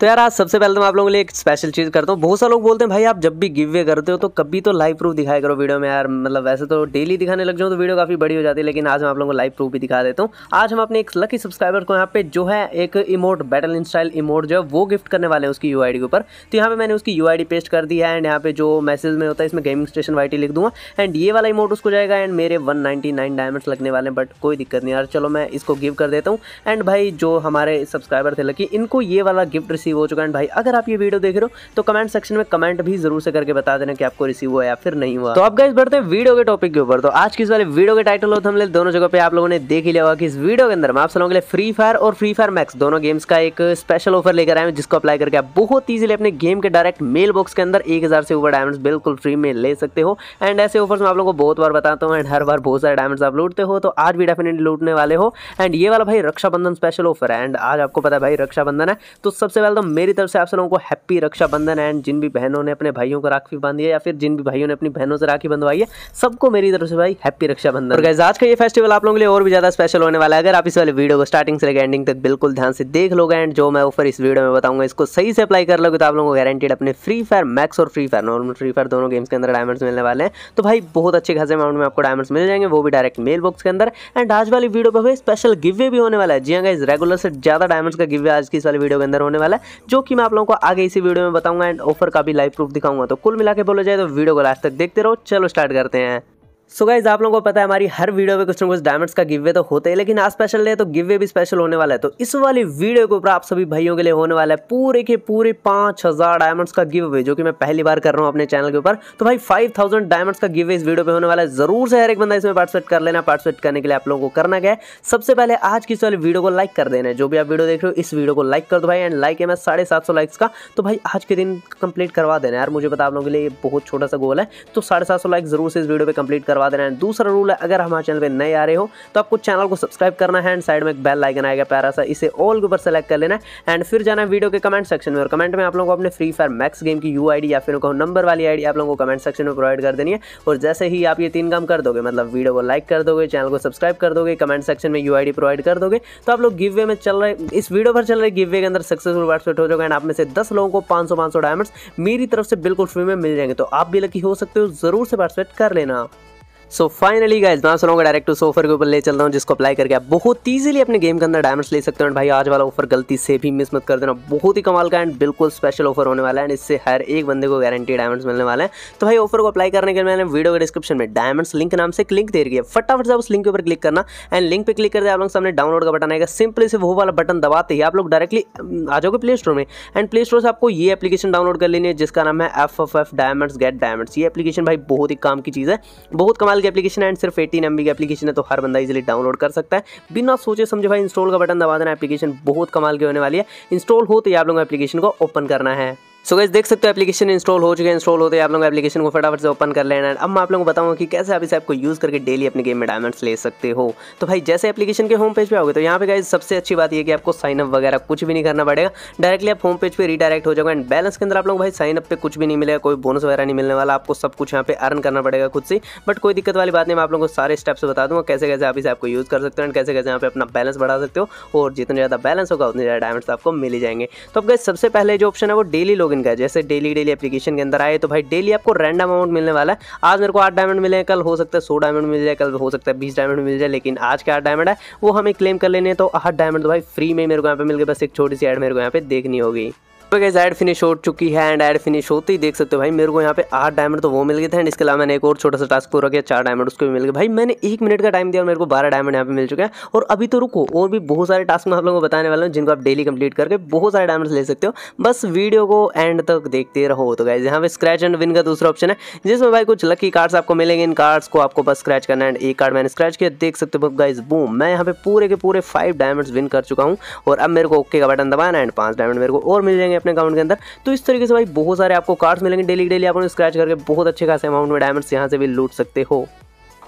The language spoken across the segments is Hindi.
तो यार आज सबसे पहले तो मैं आप लोगों के लिए एक स्पेशल चीज़ करता हूँ बहुत सारे लोग बोलते हैं भाई आप जब भी गिव वे करते हो तो कभी तो लाइव प्रूफ दिखाया करो वीडियो में यार मतलब वैसे तो डेली दिखाने लग जाओ तो वीडियो काफ़ी बड़ी हो जाती है लेकिन आज मैं आप लोगों को लाइव प्रूफ भी दिखा देता हूँ आज हम अपने एक लकी सब्सक्राइबर को यहाँ पे जो है एक emote battle in style emote जो है वो गिफ्ट करने वाले हैं उसकी यू के ऊपर तो यहाँ पर मैंने उसकी यू पेस्ट कर दी है एंड यहाँ पे जो मैसेज में होता है इसमें गेमिंग स्टेशन वाई लिख दूँगा एंड ये वाला इमोट उसको जाएगा एंड मेरे वन डायमंड्स लगने वाले हैं बट कोई दिक्कत नहीं यार चलो मैं इसको गिव कर देता हूँ एंड भाई जो हमारे सब्सक्राइबर थे लकी इनको ये वाला गिफ्ट रिसीव हो चुका है भाई अगर आप ये वीडियो देख रहे हो तो कमेंट सेक्शन में कमेंट भी जरूर से करके बता देना कि आपको रिसीव हुआ या फिर नहीं हुआ तो आप गाइस बढ़ते हैं वीडियो के टॉपिक के ऊपर तो आज की इस वाले वीडियो के टाइटल और थमले दोनों जगह पे आप लोगों ने देख ही लिया होगा कि इस वीडियो के अंदर मैं आप सब लोगों के लिए फ्री फायर और फ्री फायर मैक्स दोनों गेम्स का एक स्पेशल ऑफर लेकर आए हैं जिसको अप्लाई करके आप बहुत ईजिली अपने गेम के डायरेक्ट मेल बॉक्स के अंदर एक हज़ार से ऊपर डायमंड बिल्कुल फ्री में ले सकते हो एंड ऐसे ऑफर्स मैं आप लोगों को बहुत बार बताता हूँ एंड हर बार बहुत सारे डायमंड आप लूटते हो तो आज भी डेफिनेटली लूटने वाले हो एंड ये वाला भाई रक्षाबंधन स्पेशल ऑफर है एंड आज आपको पता है भाई रक्षाबंधन है तो सबसे पहले डाल तो मेरी तरफ से आप सबों लोगों को हैप्पी रक्षाबंधन एंड जिन भी बहनों ने अपने भाइयों को राखी बांधी है या फिर जिन भी भाइयों ने अपनी बहनों से राखी बंधवाई है सबको मेरी तरफ से भाई हैप्पी रक्षाबंधन गैस आज का ये फेस्टिवल आप लोगों के लिए और भी ज्यादा स्पेशल होने वाला है अगर आप इस वाले वीडियो को स्टार्टिंग से लेकर एंडिंग तक बिल्कुल ध्यान से देख लोगे एंड जो मैं ऑफर इस वीडियो में बताऊंगा इसको सही से अप्लाई कर लोगे तो आप लोगों को गारंटेड अपने फ्री फायर मैक्स और Free Fire normal Free Fire दोनों गेम्स के अंदर डायमंड्स मिलने वाले हैं तो भाई बहुत अच्छे खासे अमाउंट में आपको डायमंड्स मिल जाएंगे वो भी डायरेक्ट मेल बॉक्स के अंदर एंड आज वाली वीडियो पर भाई स्पेशल गिवे भी होने वाला है जी हाँ गाइज रेगुलर से ज्यादा डायमंड्स का गिवे आज की इस वाली वीडियो के अंदर होने वाला है जो कि मैं आप लोगों को आगे इसी वीडियो में बताऊंगा एंड ऑफर का भी लाइव प्रूफ दिखाऊंगा तो कुल मिला के बोला जाए तो वीडियो को लास्ट तक देखते रहो चलो स्टार्ट करते हैं सो गाइज आप लोगों को पता है हमारी हर वीडियो में कुछ ना कुछ डायमंड्स का गिवे तो होते हैं लेकिन आज स्पेशल है तो गिवे भी स्पेशल होने वाला है तो इस वाली वीडियो के ऊपर आप सभी भाइयों के लिए होने वाला है पूरे के पूरे पांच हज़ार डायमंड्स का गिव जो कि मैं पहली बार कर रहा हूं अपने चैनल के ऊपर तो भाई फाइव थाउजेंड डायमंड्स का गिव इस वीडियो पर होने वाला है जरूर से हर एक बंदा इसमें पार्टिसिपेट कर लेना पार्टिसिपेट करने के लिए आप लोगों को करना क्या है सबसे पहले आज की इस वाली वीडियो को लाइक कर देना है जो भी आप वीडियो देख रहे हो इस वीडियो को लाइक कर दो भाई एंड लाइक है मैं साढ़े सात सौ लाइक्स का तो भाई आज के दिन कंप्लीट करवा देना यार मुझे पता आप लोगों के लिए बहुत छोटा सा गोल है तो साढ़े सात सौ लाइक जरूर से इस वीडियो पर कंप्लीट करवा दबा देना है दूसरा रूल है अगर हमारे चैनल पे नए आ रहे हो तो आपको चैनल को सब्सक्राइब करना है एंड साइड में एक बेल लाइकन आएगा प्यारा सा इसे ऑल के ऊपर सेलेक्ट कर लेना है एंड फिर जाना वीडियो के कमेंट सेक्शन में और कमेंट में आप लोगों को अपने फ्री फायर मैक्स गेम की यू या फिर उनको नंबर वाली आई आप लोगों को कमेंट सेक्शन में प्रोवाइड कर देनी है और जैसे ही आप ये तीन काम कर दोगे मतलब वीडियो को लाइक कर दोगे चैनल को सब्सक्राइब कर दोगे कमेंट सेक्शन में यू प्रोवाइड कर दोगे तो आप लोग गिवे में चल रहे इस वीडियो पर चल रहे गिवे के अंदर सक्सेसफुल वाट्सपेट हो जाएगा एंड आप में से दस लोगों को पांच सौ पाँच सौ डायमंड्स मेरी तरफ से बिल्कुल फ्री में मिल जाएंगे तो आप भी लकी हो सकते हो जरूर से पार्टिसिपेट कर लेना सो फाइनली गाइस मैं चलाऊंगा डायरेक्ट उस ऑफर के ऊपर ले चल रहा हूँ जिसको अप्लाई करके आप बहुत ईजिली अपने गेम के अंदर डायमंड्स ले सकते हो भाई आज वाला ऑफर गलती से भी मिस मत कर देना बहुत ही कमाल का एंड बिल्कुल स्पेशल ऑफर होने वाला है एंड इससे हर एक बंदे को गारंटी डायमंड्स मिलने वाले हैं तो भाई ऑफर को अप्लाई करने के लिए मैंने वीडियो के डिस्क्रिप्शन में डायमंड्स लिंक नाम से एक लिंक दे रही है फटाफट से उस लिंक के ऊपर क्लिक करना एंड लिंक पर क्लिक दे आप लोग सामने डाउनलोड का बटन आएगा सिंपली से वो वाला बटन दबाते ही आप लोग डायरेक्टली आ जाओगे प्ले स्टोर में एंड प्ले स्टोर से आपको ये एप्लीकेशन डाउनलोड कर लेनी है जिसका नाम है F F F diamonds get diamonds ये एप्लीकेशन भाई बहुत ही काम की चीज़ है बहुत कमाल की एप्लीकेशन है एंड सिर्फ एटीन एम की एप्लीकेशन है तो हर बंदा इजिली डाउनलोड कर सकता है बिना सोचे समझे भाई इंस्टॉल का बटन दबा देना एप्लीकेशन बहुत कमाल की होने वाली है इंस्टॉल हो तो आप लोगों को एप्लीकेशन को ओपन करना है सो so गैस देख सकते हो एप्लीकेशन इंस्टॉल हो चुके हैं इंस्टॉल होते हैं आप लोग एप्लीकेशन को फटाफट से ओपन कर लेना है अब मैं आप लोगों को बताऊंगा कि कैसे आप इस ऐप को यूज़ करके डेली अपने गेम में डायमंड्स ले सकते हो तो भाई जैसे एप्लीकेशन के होम पेज पे आओगे तो यहाँ पे गाइज सबसे अच्छी बात यह कि आपको साइन अप वगैरह कुछ भी नहीं करना पड़ेगा डायरेक्टली आप होम पेज पर रीडायरेक्ट हो जाएगा एंड बैलेंस के अंदर आप लोग भाई साइन अप कुछ भी नहीं मिलेगा कोई बोनस वगैरह नहीं मिलने वाला आपको सब कुछ यहाँ पे अर्न करना पड़ेगा खुद से बट कोई दिक्कत वाली बात नहीं मैं आप लोगों को सारे स्टेप्स बता दूँगा कैसे कैसे आप इस ऐप को यूज़ कर सकते हो एंड कैसे कैसे यहाँ पे अपना बैलेंस बढ़ा सकते हो और जितना ज़्यादा बैलेंस होगा उतने ज़्यादा डायमंड्स आपको मिल जाएंगे तो अब गए सबसे पहले जो ऑप्शन है वो डेली लोग टोकन का जैसे डेली डेली एप्लीकेशन के अंदर आए तो भाई डेली आपको रैंडम अमाउंट मिलने वाला है आज मेरे को आठ डायमंड मिले कल हो सकता है सौ डायमंड मिल जाए कल हो सकता है बीस डायमंड मिल जाए लेकिन आज के आठ डायमंड है वो हमें क्लेम कर लेने तो आठ डायमंड तो भाई फ्री में मेरे को यहाँ पे मिल गया बस एक छोटी सी एड मेरे को यहाँ पे देखनी होगी एड तो फिनिश हो चुकी है एंड एड फिनिश होते ही देख सकते हो भाई मेरे को यहाँ पे आठ डायमंड तो वो मिल गए थे एंड इसके अलावा मैंने एक और छोटा सा टास्क पूरा किया चार डायमंड उसको भी मिल गए भाई मैंने एक मिनट का टाइम दिया और मेरे को बारह डायमंड यहाँ पे मिल चुके हैं और अभी तो रुको और भी बहुत सारे टास्क मैं आप लोगों को बताने वाला हूँ जिनको आप डेली कंप्लीट करके बहुत सारे डायमंड ले सकते हो बस वीडियो को एंड तक देखते रहो तो गैस यहाँ पे स्क्रैच एंड विन का दूसरा ऑप्शन है जिसमें भाई कुछ लकी कार्ड्स आपको मिलेंगे इन कार्ड्स को आपको बस स्क्रैच करना एंड एक कार्ड मैंने स्क्रैच किया देख सकते हो गाइज बूम मैं यहाँ पे पूरे के पूरे फाइव डायमंड विन कर चुका हूँ और अब मेरे को ओके का बटन दबाना एंड पांच डायमंड मेरे को और मिल जाएंगे करेंगे अपने अकाउंट के अंदर तो इस तरीके से भाई बहुत सारे आपको कार्ड्स मिलेंगे डेली डेली आप स्क्रैच करके बहुत अच्छे खासे अमाउंट में डायमंड्स यहाँ से भी लूट सकते हो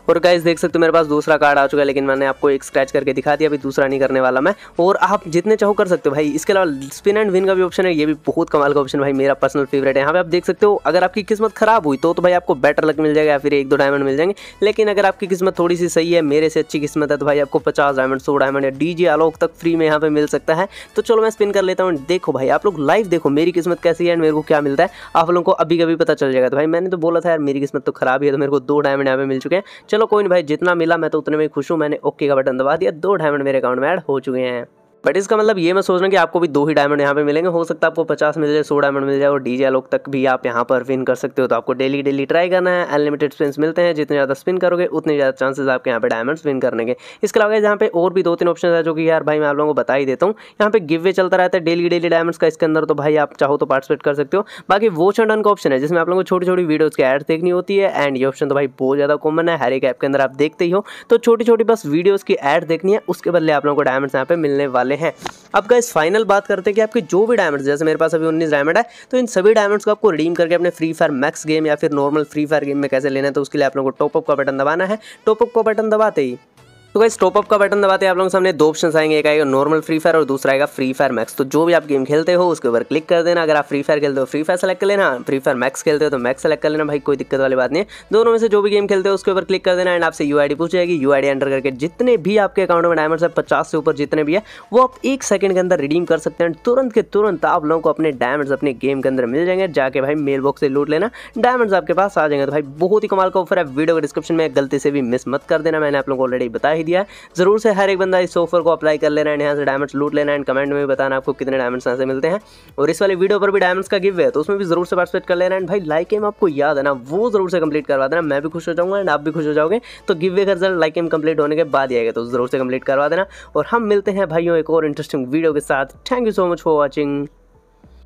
और गाइज देख सकते हो मेरे पास दूसरा कार्ड आ चुका है लेकिन मैंने आपको एक स्क्रैच करके दिखा दिया अभी दूसरा नहीं करने वाला मैं और आप जितने चाहो कर सकते हो भाई इसके अलावा स्पिन एंड विन का भी ऑप्शन है ये भी बहुत कमाल का ऑप्शन भाई मेरा पर्सनल फेवरेट है यहाँ पे आप देख सकते हो अगर आपकी किस्मत खराब हुई तो, तो भाई आपको बेटर लक मिल जाएगा या फिर एक दो डायमंड मिल जाएंगे लेकिन अगर आपकी किस्मत थोड़ी सी सही है मेरे से अच्छी किस्मत है तो भाई आपको पचास डायमंड सौ डायमंड या डी जी आलोक तक फ्री में यहाँ पे मिल सकता है तो चलो मैं स्पिन कर लेता हूँ देखो भाई आप लोग लाइव देखो मेरी किस्मत कैसी है एंड मेरे को क्या मिलता है आप लोगों को अभी कभी पता चल जाएगा तो भाई मैंने तो बोला था यार मेरी किस्मत तो खराब ही है तो मेरे को दो डायमंड यहाँ पे मिल चुके हैं चलो कोई भाई जितना मिला मैं तो उतने में खुश हूँ मैंने ओके का बटन दबा दिया दो डायमंड मेरे अकाउंट में ऐड हो चुके हैं बट इसका मतलब ये मैं सोच रहा हूँ कि आपको भी दो ही डायमंड यहाँ पे मिलेंगे हो सकता है आपको पचास मिल जाए सौ डायमंड मिल जाए और डीजे लोग तक भी आप यहाँ पर विन कर सकते हो तो आपको डेली डेली ट्राई करना है अनलिमिटेड स्पिन मिलते हैं जितने ज़्यादा स्पिन करोगे उतने ज़्यादा चांसेस आपके यहाँ पे डायमंड्स विन करने के इसके अलावा यहाँ पे और भी दो तीन ऑप्शन है जो कि यार भाई मैं आप लोगों को बता ही देता हूँ यहाँ पे गिव वे चलता रहता है डेली डेली डायमंड्स का इसके अंदर तो भाई आप चाहो तो पार्टिसिपेट कर सकते हो बाकी वो एंड का ऑप्शन है जिसमें आप लोगों को छोटी छोटी वीडियोज़ की एड देखनी होती है एंड ये ऑप्शन तो भाई बहुत ज़्यादा कॉमन है हर एक ऐप के अंदर आप देखते ही हो तो छोटी छोटी बस वीडियोज़ की एड देखनी है उसके बदले आप लोगों को डायमंड्स यहाँ पे मिलने वाले में है अब गाइस फाइनल बात करते हैं कि आपके जो भी डायमंड जैसे मेरे पास अभी उन्नीस डायमंड है तो इन सभी डायमंड्स को आपको रिडीम करके अपने फ्री फायर मैक्स गेम या फिर नॉर्मल फ्री फायर गेम में कैसे लेना है तो उसके लिए आप लोगों को टॉपअप का बटन दबाना है टॉपअप का बटन दबाते ही तो गाइस स्टॉपअप का बटन दबाते हैं आप लोगों के सामने दो ऑप्शन आएंगे एक आएगा नॉर्मल फ्री फायर और दूसरा आएगा फ्री फायर मैक्स तो जो भी आप गेम खेलते हो उसके ऊपर क्लिक कर देना अगर आप फ्री फायर खेलते हो फ्री फायर सेलेक्ट कर लेना फ्री फायर मैक्स खेलते हो तो मैक्स सेलेक्ट कर लेना भाई कोई दिक्कत वाली बात नहीं है दोनों में से जो भी गेम खेलते हो उसके ऊपर क्लिक कर देना एंड आपसे यू आई पूछ जाएगी यू आई एंटर करके जितने भी आपके अकाउंट में डायमंड्स है पचास से ऊपर जितने भी है वो आप एक सेकंड के अंदर रिडीम कर सकते हैं तुरंत के तुरंत आप लोगों को अपने डायमंड्स अपने गेम के अंदर मिल जाएंगे जाके भाई मेल बॉक्स से लूट लेना डायमंड्स आपके पास आ जाएंगे तो भाई बहुत ही कमाल का ऑफर है वीडियो के डिस्क्रिप्शन में गलती से भी मिस मत कर देना मैंने आप लोगों को ऑलरेडी बताया नहीं दिया ज़रूर से हर एक बंदा इस ऑफर को अप्लाई कर लेना एंड यहाँ से डायमंड्स लूट लेना एंड कमेंट में भी बताना आपको कितने डायमंड्स यहाँ से मिलते हैं और इस वाले वीडियो पर भी डायमंड्स का गिव है तो उसमें भी जरूर से पार्टिसिपेट कर लेना एंड भाई लाइक एम आपको याद है ना वो जरूर से कंप्लीट करवा देना मैं भी खुश हो जाऊँगा एंड आप भी खुश हो जाओगे तो गिव वे का रिजल्ट लाइक एम कंप्लीट होने के बाद ही आएगा तो जरूर से कंप्लीट करवा देना और हम मिलते हैं भाइयों एक और इंटरेस्टिंग वीडियो के साथ thank you so much for watching